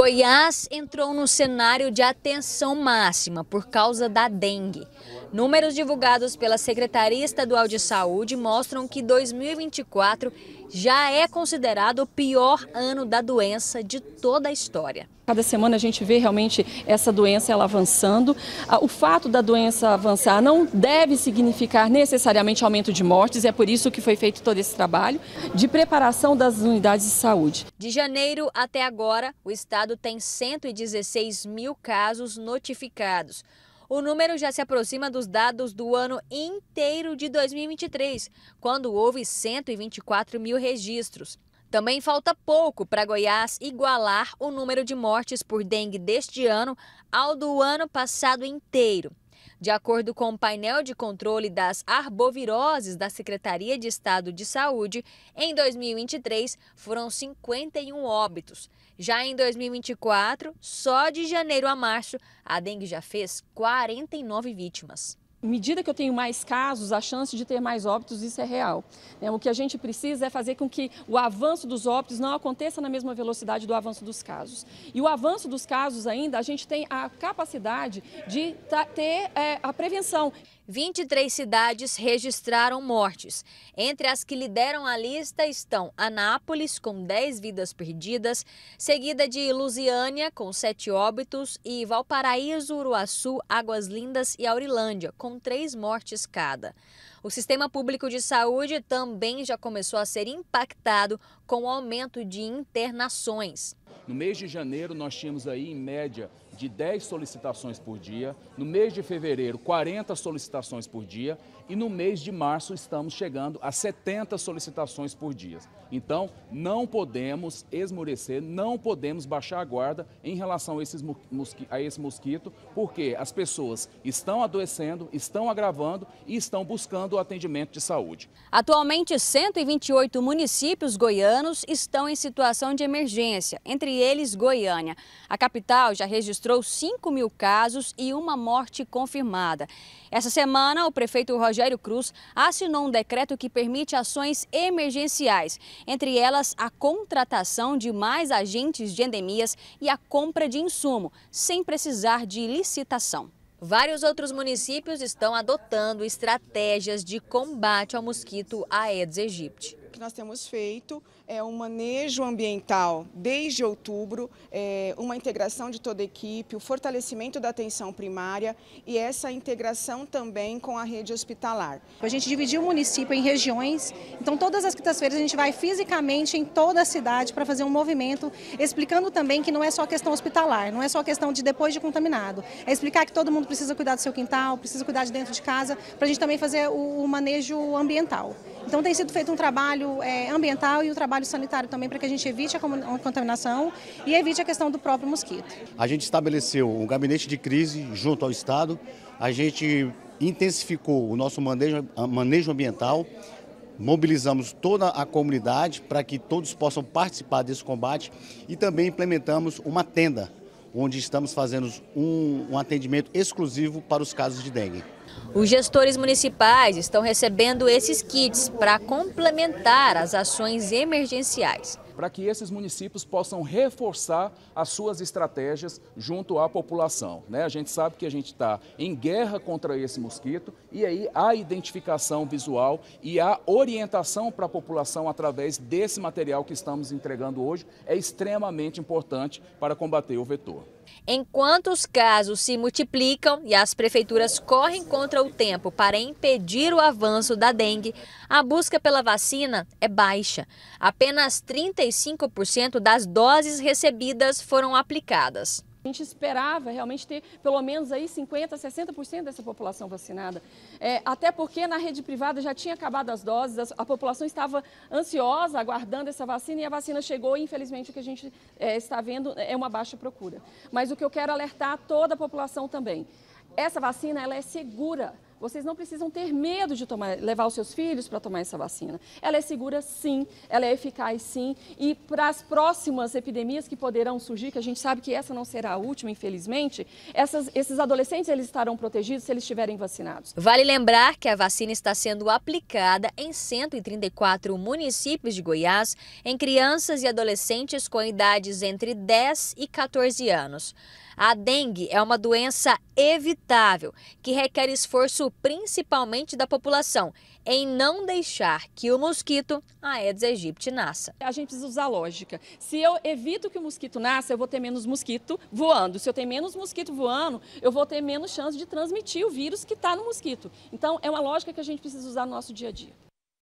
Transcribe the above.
Goiás entrou no cenário de atenção máxima por causa da dengue. Números divulgados pela Secretaria Estadual de Saúde mostram que 2024 já é considerado o pior ano da doença de toda a história. Cada semana a gente vê realmente essa doença ela avançando. Ah, o fato da doença avançar não deve significar necessariamente aumento de mortes, é por isso que foi feito todo esse trabalho de preparação das unidades de saúde. De janeiro até agora, o estado tem 116 mil casos notificados. O número já se aproxima dos dados do ano inteiro de 2023, quando houve 124 mil registros. Também falta pouco para Goiás igualar o número de mortes por dengue deste ano ao do ano passado inteiro. De acordo com o painel de controle das arboviroses da Secretaria de Estado de Saúde, em 2023 foram 51 óbitos. Já em 2024, só de janeiro a março, a dengue já fez 49 vítimas medida que eu tenho mais casos, a chance de ter mais óbitos, isso é real. Né? O que a gente precisa é fazer com que o avanço dos óbitos não aconteça na mesma velocidade do avanço dos casos. E o avanço dos casos ainda, a gente tem a capacidade de ter eh, a prevenção. 23 cidades registraram mortes. Entre as que lideram a lista estão Anápolis, com 10 vidas perdidas, seguida de Lusiânia, com 7 óbitos, e Valparaíso, Uruaçu, Águas Lindas e Aurilândia, com 3 mortes cada. O sistema público de saúde também já começou a ser impactado com o aumento de internações. No mês de janeiro, nós tínhamos aí, em média, de 10 solicitações por dia, no mês de fevereiro, 40 solicitações por dia e no mês de março estamos chegando a 70 solicitações por dia. Então, não podemos esmorecer, não podemos baixar a guarda em relação a, esses, a esse mosquito, porque as pessoas estão adoecendo, estão agravando e estão buscando o atendimento de saúde. Atualmente, 128 municípios goianos estão em situação de emergência, entre eles Goiânia. A capital já registrou registrou 5 mil casos e uma morte confirmada. Essa semana, o prefeito Rogério Cruz assinou um decreto que permite ações emergenciais, entre elas a contratação de mais agentes de endemias e a compra de insumo, sem precisar de licitação. Vários outros municípios estão adotando estratégias de combate ao mosquito Aedes aegypti que nós temos feito é um manejo ambiental desde outubro, é uma integração de toda a equipe, o fortalecimento da atenção primária e essa integração também com a rede hospitalar. A gente dividiu o município em regiões, então todas as quintas-feiras a gente vai fisicamente em toda a cidade para fazer um movimento, explicando também que não é só questão hospitalar, não é só questão de depois de contaminado, é explicar que todo mundo precisa cuidar do seu quintal, precisa cuidar de dentro de casa, para a gente também fazer o manejo ambiental. Então tem sido feito um trabalho é, ambiental e um trabalho sanitário também para que a gente evite a contaminação e evite a questão do próprio mosquito. A gente estabeleceu um gabinete de crise junto ao Estado, a gente intensificou o nosso manejo, manejo ambiental, mobilizamos toda a comunidade para que todos possam participar desse combate e também implementamos uma tenda onde estamos fazendo um, um atendimento exclusivo para os casos de dengue. Os gestores municipais estão recebendo esses kits para complementar as ações emergenciais para que esses municípios possam reforçar as suas estratégias junto à população. Né? A gente sabe que a gente está em guerra contra esse mosquito e aí a identificação visual e a orientação para a população através desse material que estamos entregando hoje é extremamente importante para combater o vetor. Enquanto os casos se multiplicam e as prefeituras correm contra o tempo para impedir o avanço da dengue, a busca pela vacina é baixa. Apenas 35% das doses recebidas foram aplicadas. A gente esperava realmente ter pelo menos aí 50%, 60% dessa população vacinada. É, até porque na rede privada já tinha acabado as doses, a, a, população estava ansiosa, aguardando essa vacina, e a vacina chegou e infelizmente o que a gente é, está vendo é uma baixa procura. Mas o que eu quero alertar toda a população também, essa vacina ela é segura vocês não precisam ter medo de tomar, levar os seus filhos para tomar essa vacina. Ela é segura, sim, ela é eficaz, sim. E para as próximas epidemias que poderão surgir, que a gente sabe que essa não será a última, infelizmente, essas, esses adolescentes eles estarão protegidos se eles estiverem vacinados. Vale lembrar que a vacina está sendo aplicada em 134 municípios de Goiás em crianças e adolescentes com idades entre 10 e 14 anos. A dengue é uma doença evitável que requer esforço principalmente da população em não deixar que o mosquito Aedes aegypti nasça. A gente precisa usar lógica. Se eu evito que o mosquito nasça, eu vou ter menos mosquito voando. Se eu tenho menos mosquito voando, eu vou ter menos chance de transmitir o vírus que está no mosquito. Então, é uma lógica que a gente precisa usar no nosso dia a dia.